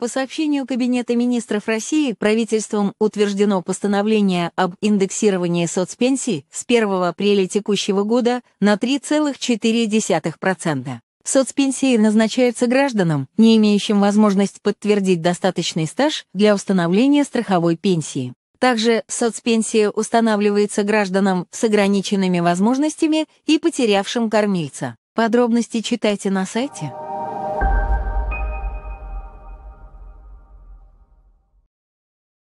По сообщению Кабинета министров России, правительством утверждено постановление об индексировании соцпенсий с 1 апреля текущего года на 3,4%. Соцпенсии назначаются гражданам, не имеющим возможность подтвердить достаточный стаж для установления страховой пенсии. Также соцпенсия устанавливается гражданам с ограниченными возможностями и потерявшим кормильца. Подробности читайте на сайте.